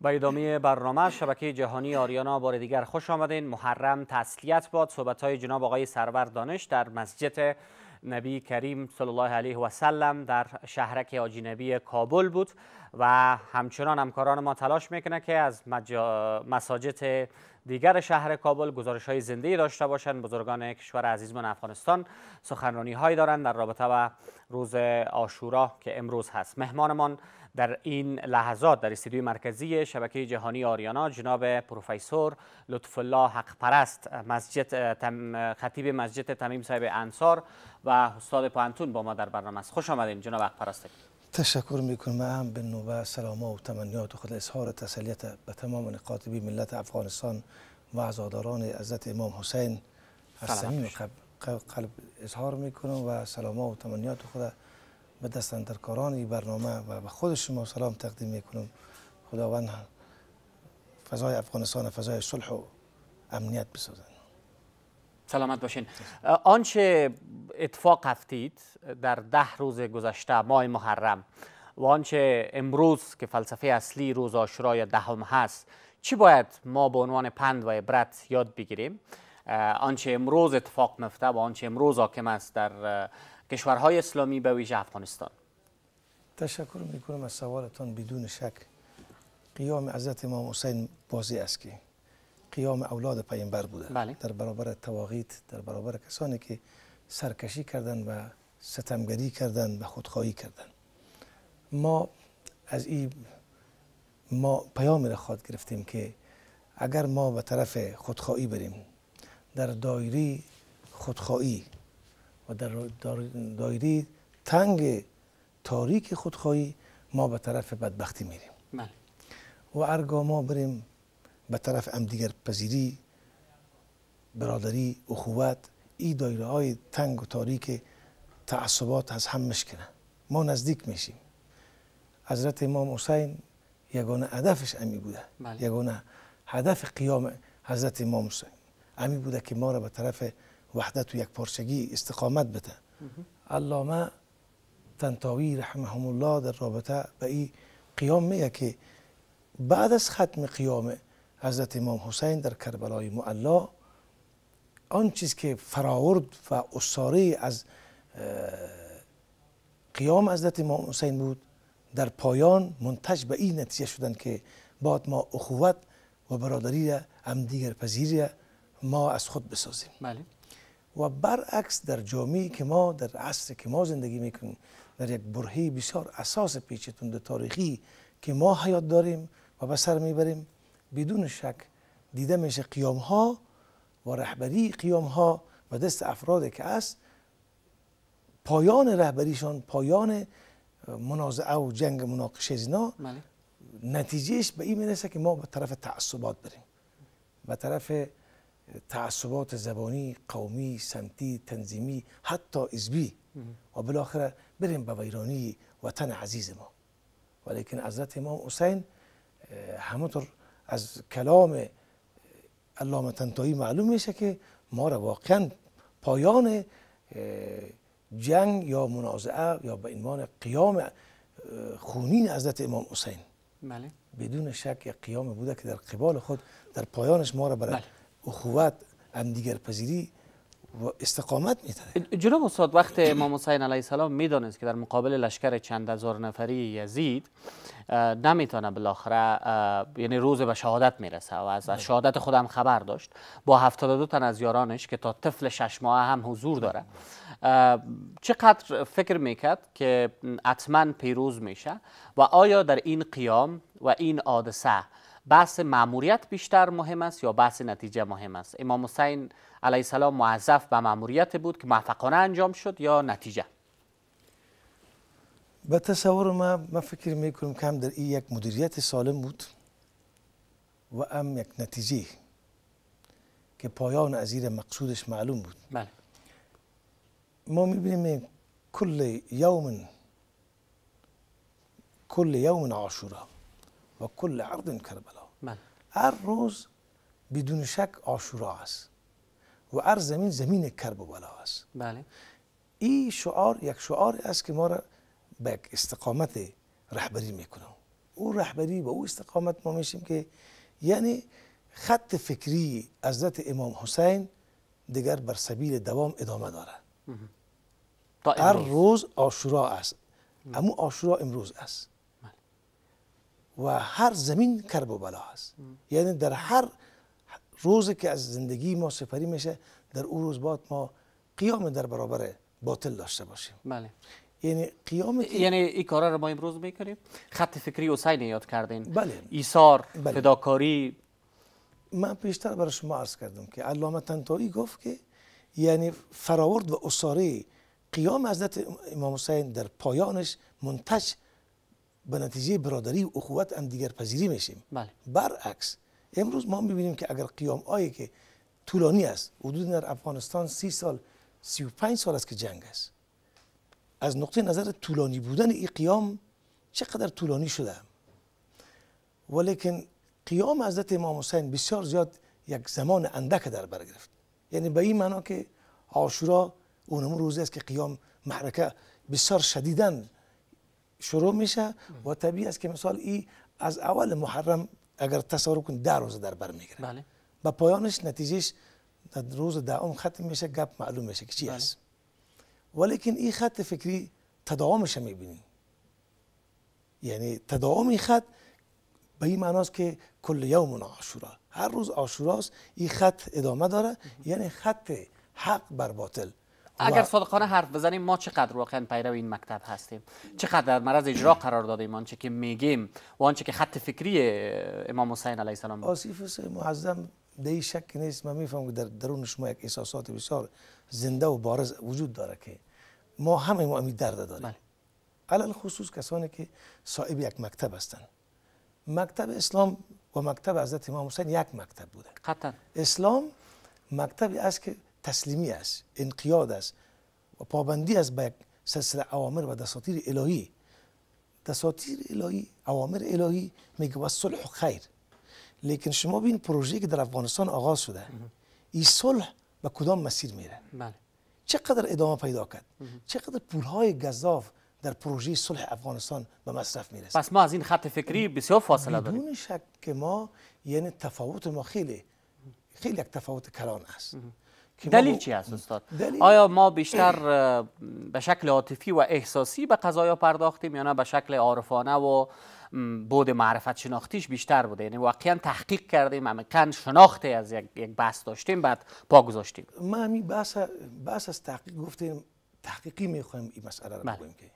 با ادامه برنامه شبکه جهانی آریانا بار دیگر خوش آمدین محرم تسلیت باد صحبت های جناب آقای سرور دانش در مسجد نبی کریم صلی الله علیه و سلم در شهرک آجینبی کابل بود و همچنان همکاران ما تلاش میکنه که از مساجد دیگر شهر کابل گزارش های زنده داشته باشند بزرگان کشور عزیزمان افغانستان سخنرانی هایی دارند در رابطه و روز آشورا که امروز هست مهمانمان در این لحظات در استودیوی مرکزی شبکه جهانی آریانا جناب پروفسور لطف الله حق پرست مسجد خطیب مسجد تمیم صاحب انصار و استاد پانتون با ما در برنامه است خوش آمدید جناب حق پرست تشکر میکنم هم به نوبه سلام و تمنیات خود اظهار تسلیت به تمام بی ملت افغانستان و عزاداران عزت امام حسین از سمیم قلب اظهار میکنم و سلام و تمنیات خود به دستندرکاران برنامه و به خود شما سلام تقدیم میکنم خداوند فضای افغانستان فضای صلح و امنیت بسازند سلامت باشین آنچه اتفاق افتید در ده روز گذشته ماه محرم و آنچه امروز که فلسفه اصلی روز آشرای یا دهم هست چی باید ما به عنوان پند و عبرت یاد بگیریم آنچه امروز اتفاق مفته و آنچه امروز حاکم است در کشورهای اسلامی به ویژه افغانستان تشکر میکنم از سوالتان بدون شک قیام عزت امام حسین بازی است که قیام اولاد پیامبر بوده بله. در برابر تواغیت در برابر کسانی که سرکشی کردن و ستمگری کردن و خودخواهی کردن ما از این ما پیام را خواد گرفتیم که اگر ما به طرف خودخواهی بریم در دایری خودخواهی و در دایری تنگ تاریک خودخواهی ما به طرف بدبختی میریم بله. و ارگاه ما بریم به طرف دیگر پذیری برادری اخوت این دایره های تنگ و تاریک تعصبات از هم مشکنه ما نزدیک میشیم حضرت امام حسین یگانه هدفش امی بوده بله. یگانه هدف قیام حضرت امام حسین امی بوده که ما را به طرف وحدت و یک پارچگی استقامت بده علامه تنتاوی رحمهم الله در رابطه به این قیام میگه که بعد از ختم قیامه حضرت امام حسین در کربلای معلا آن چیز که فراورد و اصاره از قیام حضرت امام حسین بود در پایان منتج به این نتیجه شدن که باید ما اخوت و برادری را هم دیگر پذیری ما از خود بسازیم بله. و برعکس در جامعه که ما در عصر که ما زندگی میکنیم در یک برهی بسیار اساس پیچیدن تاریخی که ما حیات داریم و به سر میبریم بدون شک دیده میشه قیام ها و رهبری قیام ها و دست افراد که است پایان رهبریشان پایان منازعه و جنگ مناقشه زنا بله. نتیجهش به این میرسه که ما به طرف تعصبات بریم به طرف تعصبات زبانی قومی سمتی تنظیمی حتی ازبی و بالاخره بریم به ویرانی وطن عزیز ما ولیکن حضرت امام حسین همونطور از کلام علامه تنتایی معلوم میشه که ما را واقعا پایان جنگ یا منازعه یا به عنوان قیام خونین حضرت امام حسین بله. بدون شک یک قیام بوده که در قبال خود در پایانش ما را برای بله. اخوت همدیگر پذیری استقامت میدن جناب استاد وقت امام حسین علیه السلام میدانست که در مقابل لشکر چند هزار نفری یزید نمیتونه بالاخره یعنی روز به شهادت میرسه و از بله. شهادت خودم خبر داشت با 72 تن از یارانش که تا طفل شش ماه هم حضور داره بله. چقدر فکر میکرد که حتما پیروز میشه و آیا در این قیام و این حادثه بحث معموریت بیشتر مهم است یا بحث نتیجه مهم است امام حسین علیه السلام معذف به معموریت بود که موفقانه انجام شد یا نتیجه به تصور ما من فکر کنم که هم در این یک مدیریت سالم بود و هم یک نتیجه که پایان از این مقصودش معلوم بود بله ما بینیم کل یوم کل یوم عاشورا و کل عرض کربلا بله. هر روز بدون شک آشورا است و هر زمین زمین کربلا است بله این شعار یک شعار است که ما را به استقامت رهبری میکنه او رهبری و او استقامت ما میشیم که یعنی خط فکری حضرت امام حسین دیگر بر سبیل دوام ادامه داره هر روز آشورا است اما آشورا امروز است و هر زمین کرب و بلا هست یعنی در هر روزی که از زندگی ما سفری میشه در اون روز باید ما قیام در برابر باطل داشته باشیم بله یعنی قیام یعنی این کارا رو ما امروز میکنیم خط فکری حسین یاد کردین بله ایثار بله. فداکاری من پیشتر برای شما عرض کردم که علامه تنتایی گفت که یعنی فراورد و اساره قیام حضرت امام حسین در پایانش منتج به نتیجه برادری و اخوت هم دیگر پذیری میشیم بله. برعکس امروز ما میبینیم که اگر قیام آیه که طولانی است حدود در افغانستان سی سال سی و پنج سال است که جنگ است از نقطه نظر طولانی بودن این قیام چقدر طولانی شده ولیکن قیام حضرت امام حسین بسیار زیاد یک زمان اندک در بر گرفت یعنی به این معنا که عاشورا اونم روزی است که قیام محرکه بسیار شدیدن شروع میشه و طبیعی است که مثال ای از اول محرم اگر تصور کن ده روز در بر میگیره بله. به پایانش نتیجهش در روز دهم ختم میشه گپ معلوم میشه که چی بله. است ولیکن این خط فکری تداومش میبینی. یعنی تداوم خط به این معناست که کل یوم عاشورا هر روز عاشوراست این خط ادامه داره یعنی خط حق بر باطل اگر صادقانه حرف بزنیم ما چقدر واقعا پیرو این مکتب هستیم چقدر در مرز اجرا قرار دادیم آنچه که میگیم و آنچه که خط فکری امام حسین علیه السلام آسیف حسین معظم دی شک نیست من میفهم که در درون شما یک احساسات بسیار زنده و بارز وجود داره که ما همه ما امید درد داریم بله. علل خصوص کسانی که صاحب یک مکتب هستند مکتب اسلام و مکتب حضرت امام حسین یک مکتب بوده قطعا اسلام مکتبی است که تسلیمی است انقیاد است و پابندی است به سلسله اوامر و دساتیر الهی دساتیر الهی اوامر الهی میگه و صلح و خیر لیکن شما بین پروژه که در افغانستان آغاز شده این صلح به کدام مسیر میره بله. چقدر ادامه پیدا کرد چقدر پولهای گذاف در پروژه صلح افغانستان به مصرف میرسه پس ما از این خط فکری بسیار فاصله داریم بدون شک که ما یعنی تفاوت ما خیلی خیلی یک تفاوت کلان است دلیل چی هست استاد؟ آیا ما بیشتر به شکل عاطفی و احساسی به قضایا پرداختیم یا نه به شکل عارفانه و بود معرفت شناختیش بیشتر بوده یعنی واقعا تحقیق کردیم عمیقا شناختی از یک, بحث داشتیم بعد پا گذاشتیم ما همین بحث بحث از تحقیق گفتیم تحقیقی میخوایم این مسئله رو بله. بگویم که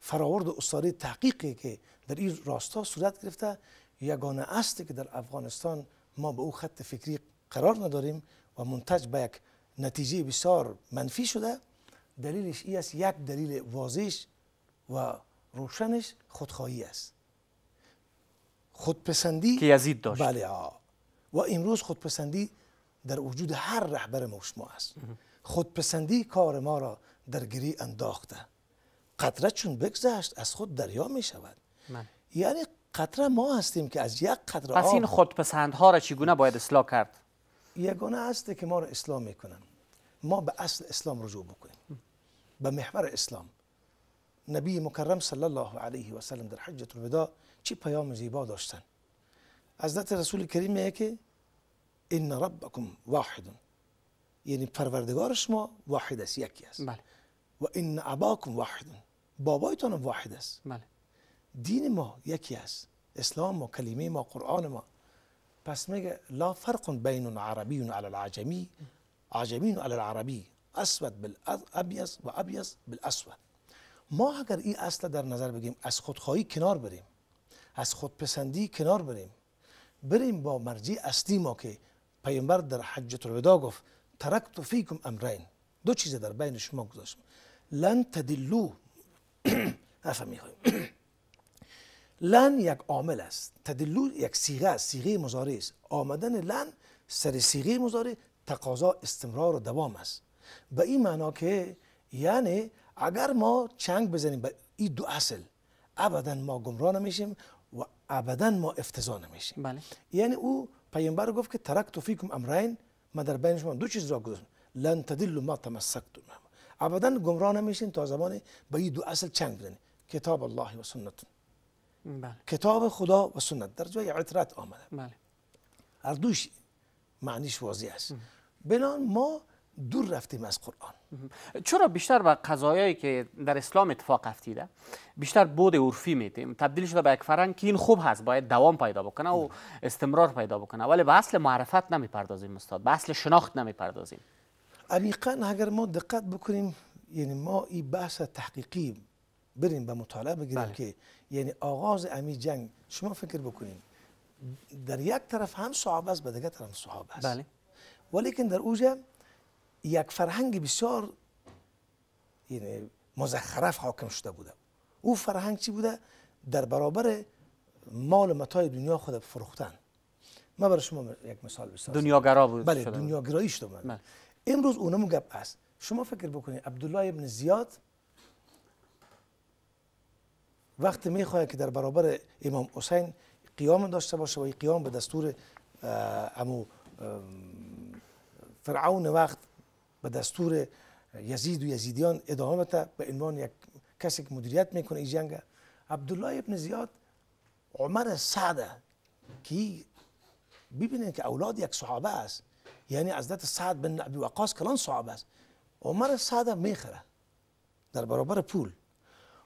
فراورد اصاری تحقیقی که در این راستا صورت گرفته یگانه است که در افغانستان ما به او خط فکری قرار نداریم و منتج به یک نتیجه بسیار منفی شده دلیلش ای است یک دلیل واضح و روشنش خودخواهی است خودپسندی که یزید داشت بله آه. و امروز خودپسندی در وجود هر رهبر ما است خودپسندی کار ما را در گری انداخته قطره چون بگذشت از خود دریا می شود یعنی قطره ما هستیم که از یک قطره پس این خودپسند ها را چگونه باید اصلاح کرد یگانه است که ما را اصلاح میکنند ما به اصل اسلام رجوع بکنیم به محور اسلام نبی مکرم صلی الله علیه و سلم در حجت الوداع چی پیام زیبا داشتن حضرت رسول کریم میگه که ان ربکم واحد یعنی پروردگار شما واحد است یکی است بله. و ان اباکم واحد بابایتان واحد است بله. دین ما یکی است اسلام ما کلمه ما قرآن ما پس میگه لا فرق بین عربی علی العجمی عجمین علی العربی اسود بالابیض و ابیز بالاسود ما اگر این اصل در نظر بگیریم از خودخواهی کنار بریم از خودپسندی کنار بریم بریم با مرجع اصلی ما که پیامبر در حجت الوداع گفت ترکت فیکم امرین دو چیز در بین شما گذاشتم لن تدلو عفو میخوایم لن یک عامل است تدلو یک سیغه است سیغه مزاره است آمدن لن سر سیغه مزاره تقاضا استمرار و دوام است به این معنا که یعنی اگر ما چنگ بزنیم به این دو اصل ابدا ما گمراه نمیشیم و ابدا ما افتضا نمیشیم بله. یعنی او پیامبر گفت که ترک فیکم امرین من در بین شما دو چیز را گذاشتم لن تدل ما تمسکتم ابدا گمراه نمیشین تا زمان به این دو اصل چنگ بزنید کتاب الله و سنت بله. کتاب خدا و سنت در جای عطرت آمده بله. هر دوش معنیش واضح است بنان ما دور رفتیم از قرآن چرا بیشتر به قضایایی که در اسلام اتفاق افتیده بیشتر بود عرفی میدیم تبدیل شده به یک فرهنگ که این خوب هست باید دوام پیدا بکنه و استمرار پیدا بکنه ولی به اصل معرفت نمیپردازیم استاد به اصل شناخت نمیپردازیم عمیقا اگر ما دقت بکنیم یعنی ما این بحث تحقیقی بریم به مطالعه بگیریم بله. که یعنی آغاز امی جنگ شما فکر بکنیم در یک طرف هم صحابه است به دیگر طرف صحابه است بله. ولیکن در اوجه یک فرهنگ بسیار یعنی مزخرف حاکم شده بوده او فرهنگ چی بوده در برابر مال متاع دنیا خود فروختن من برای شما یک مثال بسازم دنیاگرا بود بله دنیاگرایی شده بله. امروز اونم گپ است شما فکر بکنید عبدالله ابن زیاد وقتی میخواد که در برابر امام حسین قیام داشته باشه و قیام به دستور امو فرعون وقت به دستور یزید و یزیدیان ادامه بده به عنوان یک کسی که مدیریت میکنه این جنگ عبدالله ابن زیاد عمر سعده که ببینید که اولاد یک صحابه است یعنی دت سعد بن ابی وقاص کلان صحابه است عمر سعده میخره در برابر پول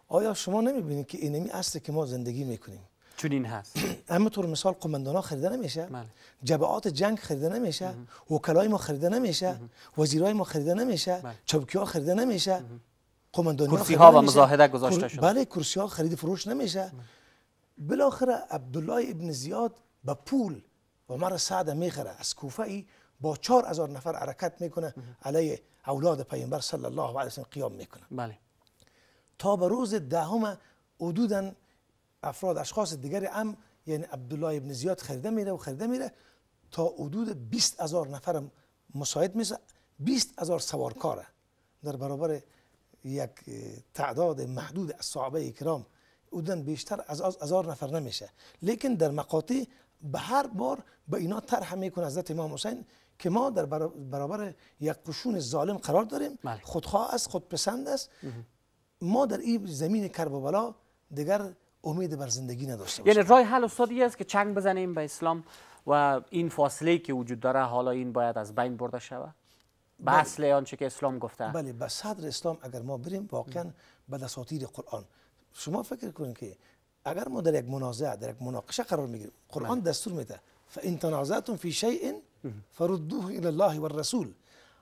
آیا شما نمیبینید که اینمی اصل که ما زندگی میکنیم چنین هست اما طور مثال قماندانا خریده نمیشه بله. جبهات جنگ خریده نمیشه وکلای ما خریده نمیشه وزیرای ما خریده نمیشه بله. چوبکی ها خریده نمیشه قماندانی کرسی ها و مزاهده گذاشته شده بله کرسی ها خرید فروش نمیشه بالاخره عبدالله ابن زیاد با پول و مرا سعده میخره از کوفه ای با چهار هزار نفر حرکت میکنه علیه اولاد پیامبر صلی الله علیه و قیام میکنه بله تا به روز دهم حدوداً افراد اشخاص دیگری هم یعنی عبدالله ابن زیاد خریده میره و خریده میره تا حدود 20 هزار نفر مساعد میشه 20 هزار سوارکاره در برابر یک تعداد محدود از صحابه اکرام اودن بیشتر از هزار نفر نمیشه لیکن در مقاطع به هر بار به اینا طرح میکنه حضرت امام حسین که ما در برابر یک قشون ظالم قرار داریم بله. خودخواه است خودپسند است ما در این زمین کربلا دیگر امید بر زندگی نداشته باشه یعنی رای حل استادی است که چنگ بزنیم به اسلام و این فاصله که وجود داره حالا این باید از بین برده شود به بله. اصل آنچه که اسلام گفته بله به صدر اسلام اگر ما بریم واقعا به دساتیر قرآن شما فکر کنید که اگر ما در یک منازعه در یک مناقشه قرار میگیریم قرآن بله. دستور میده فان تنازعتم فی شیء فردوه الی الله و الرسول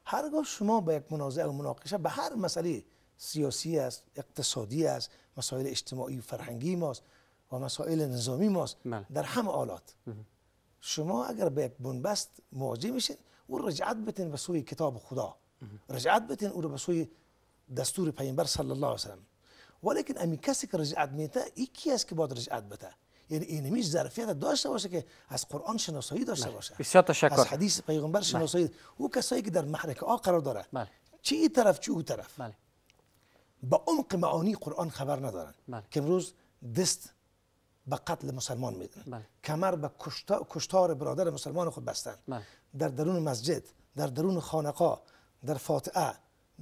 هرگاه شما به یک منازعه و مناقشه به هر مسئله سیاسی است اقتصادی است مسائل اجتماعی و فرهنگی ماست و مسائل نظامی ماست بله. در همه آلات شما اگر به یک بنبست مواجه میشین او رجعت بتین به سوی کتاب خدا رجعت بتین او رو به سوی دستور پیامبر صلی الله علیه و سلم ولیکن امی کسی که رجعت میته یکی است که باید رجعت بته یعنی میش ظرفیت داشته باشه که از قرآن شناسایی داشته بله. باشه بسیار تشکر از حدیث پیغمبر بله. شناسایی او کسایی که در محرک آ قرار داره چی طرف چی او طرف به عمق معانی قرآن خبر ندارن بله. که امروز دست به قتل مسلمان میدن بله. کمر به کشتار برادر مسلمان خود بستن بله. در درون مسجد در درون خانقا، در فاتحه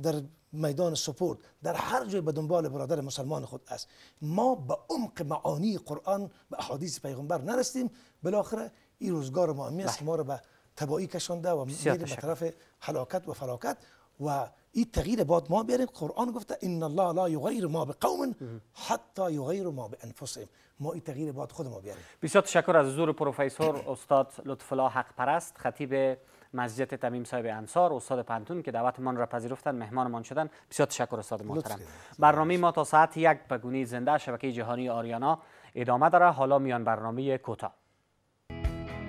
در میدان سپورت در هر جای به دنبال برادر مسلمان خود است ما به عمق معانی قرآن به احادیث پیغمبر نرسیدیم بالاخره این روزگار ما است ما رو به تبایی کشانده و میره به طرف حلاکت و فلاکت و این تغییر باد ما بیاریم قرآن گفته ان الله لا یغیر ما بقوم حتی یغیر ما بانفسهم ما این تغییر باد خود ما بیاریم بسیار تشکر از حضور پروفسور استاد لطف الله حق پرست خطیب مسجد تمیم صاحب انصار استاد پنتون که دعوت من را پذیرفتن مهمانمان شدن بسیار تشکر استاد محترم برنامه ما تا ساعت یک به گونه زنده شبکه جهانی آریانا ادامه داره حالا میان برنامه کوتاه